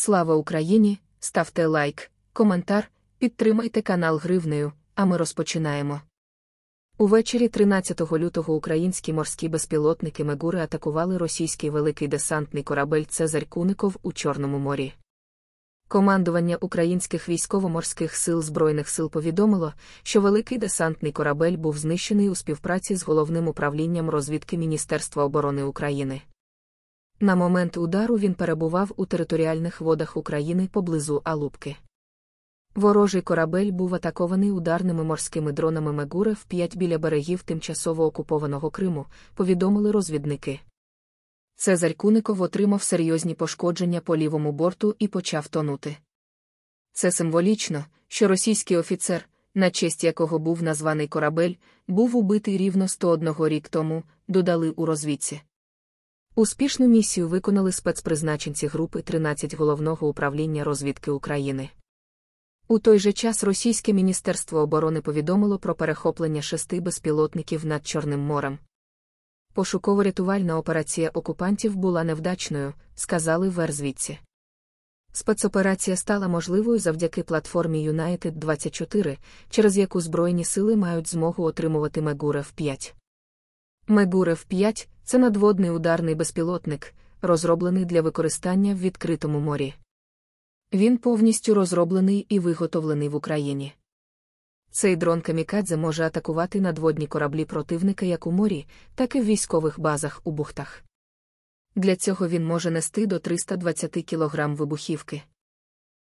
Слава Україні! Ставте лайк, коментар, підтримайте канал Гривнею, а ми розпочинаємо. Увечері 13 лютого українські морські безпілотники Мегури атакували російський великий десантний корабель Цезарь Куников у Чорному морі. Командування українських військово-морських сил Збройних сил повідомило, що великий десантний корабель був знищений у співпраці з головним управлінням розвідки Міністерства оборони України. На момент удару він перебував у територіальних водах України поблизу Алубки. Ворожий корабель був атакований ударними морськими дронами Мегуре в п'ять біля берегів тимчасово окупованого Криму, повідомили розвідники. Цезарь Куников отримав серйозні пошкодження по лівому борту і почав тонути. Це символічно, що російський офіцер, на честь якого був названий корабель, був убитий рівно 101 рік тому, додали у розвідці. Успішну місію виконали спецпризначенці групи 13 головного управління розвідки України. У той же час Російське Міністерство оборони повідомило про перехоплення шести безпілотників над Чорним морем. Пошуково-рятувальна операція окупантів була невдачною, сказали в Ерзвідці. Спецоперація стала можливою завдяки платформі United 24, через яку Збройні сили мають змогу отримувати Мегуре в 5. Мегуре в 5 це надводний ударний безпілотник, розроблений для використання в відкритому морі. Він повністю розроблений і виготовлений в Україні. Цей дрон камікадзе може атакувати надводні кораблі противника як у морі, так і в військових базах у бухтах. Для цього він може нести до 320 кг вибухівки.